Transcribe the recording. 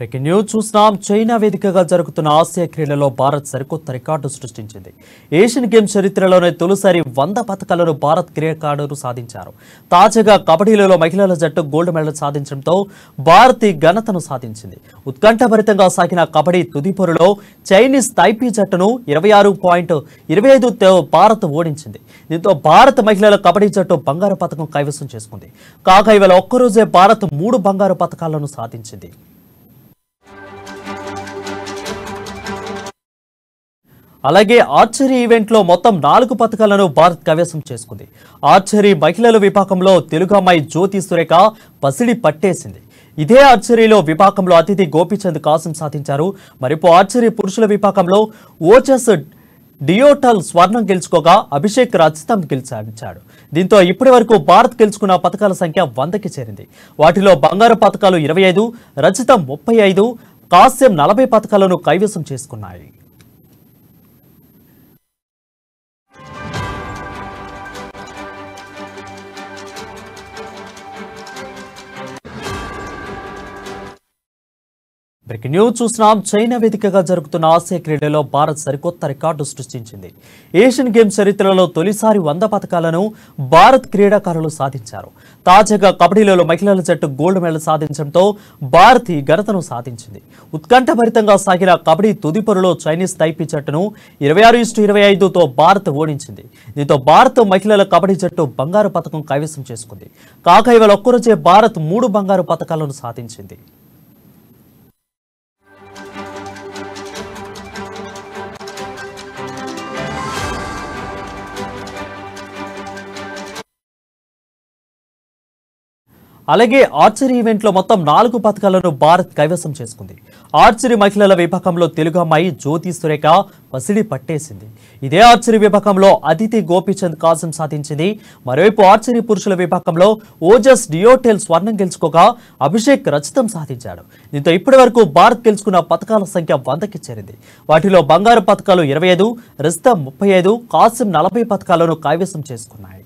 breaking news చూసినాం China వేదికగా జరుగుతున్న ఆసియా క్రీడలో భారత్ సరికొత్త రికార్డు సృష్టించింది ఏషియన్ గేమ్స్ చరిత్రలోనే తొలిసారి వంద పథకాలను భారత్ క్రీడాకారులు సాధించారు తాజాగా కబడ్డీలలో మహిళల జట్టు గోల్డ్ మెడల్ సాధించడంతో భారత్ ఈ ఘనతను సాధించింది ఉత్కంఠభరితంగా సాగిన కబడ్డీ తుదిపొరులో చైనీస్ తైపీ జట్టును ఇరవై ఆరు పాయింట్ ఇరవై ఐదు భారత్ ఓడించింది దీంతో భారత మహిళల కబడ్డీ జట్టు బంగారు పథకం కైవసం చేసుకుంది కాగా ఇవాళ ఒక్కరోజే భారత్ మూడు బంగారు పథకాలను సాధించింది అలాగే ఆర్చరీ ఈవెంట్లో మొత్తం నాలుగు పథకాలను భారత్ కవేశం చేసుకుంది ఆర్చరీ మహిళల విభాగంలో తెలుగు అమ్మాయి జ్యోతి సురేఖ పసిడి పట్టేసింది ఇదే ఆర్చరీలో విభాగంలో అతిథి గోపీచంద్ కాసం సాధించారు మరిపు ఆర్చరీ పురుషుల విభాగంలో ఓచెస్ డియోటల్ స్వర్ణం గెలుచుకోగా అభిషేక్ రచితం గెలిచాడు దీంతో ఇప్పటి వరకు భారత్ గెలుచుకున్న పథకాల సంఖ్య వందకి చేరింది వాటిలో బంగారు పథకాలు ఇరవై ఐదు రచితం ముప్పై ఐదు కాస్యం నలభై పథకాలను కైవసం చేసుకున్నాయి బ్రేకింగ్ న్యూస్ చూస్తున్నాం చైనా వేదికగా జరుగుతున్న ఆసియా క్రీడలో భారత్ సరికొత్త రికార్డు సృష్టించింది ఏషియన్ గేమ్స్ చరిత్రలో తొలిసారి వంద పథకాలను భారత్ క్రీడాకారులు సాధించారు తాజాగా కబడ్డీలలో మహిళల జట్టు గోల్డ్ మెడల్ సాధించడంతో భారత్ ఈ ఘనతను సాధించింది ఉత్కంఠభరితంగా సాగిన కబడ్డీ తుదిపరులో చైనీస్ తైపీ జట్టును ఇరవై ఆరు ఇస్టు ఇరవై ఐదుతో భారత్ ఓడించింది దీంతో భారత్ మహిళల కబడ్డీ జట్టు బంగారు పథకం కైవసం చేసుకుంది కాగా ఇవాళ ఒక్కరోజే భారత్ మూడు బంగారు పథకాలను సాధించింది అలాగే ఆర్చరీ ఈవెంట్లో మొత్తం నాలుగు పథకాలను భారత్ కైవసం చేసుకుంది ఆర్చరీ మహిళల విభాగంలో తెలుగు అమ్మాయి జ్యోతి సురేఖ పసిడి పట్టేసింది ఇదే ఆర్చరీ విభాగంలో అతిథి గోపీచంద్ కాసం సాధించింది మరోవైపు ఆర్చరీ పురుషుల విభాగంలో ఓజస్ డియోటెల్ స్వర్ణం గెలుచుకోగా అభిషేక్ రచితం సాధించాడు దీంతో ఇప్పటి వరకు భారత్ గెలుచుకున్న పథకాల సంఖ్య వందకి చేరింది వాటిలో బంగారు పథకాలు ఇరవై ఐదు రిస్తం ముప్పై ఐదు కాసం నలభై పథకాలను కైవసం చేసుకున్నాయి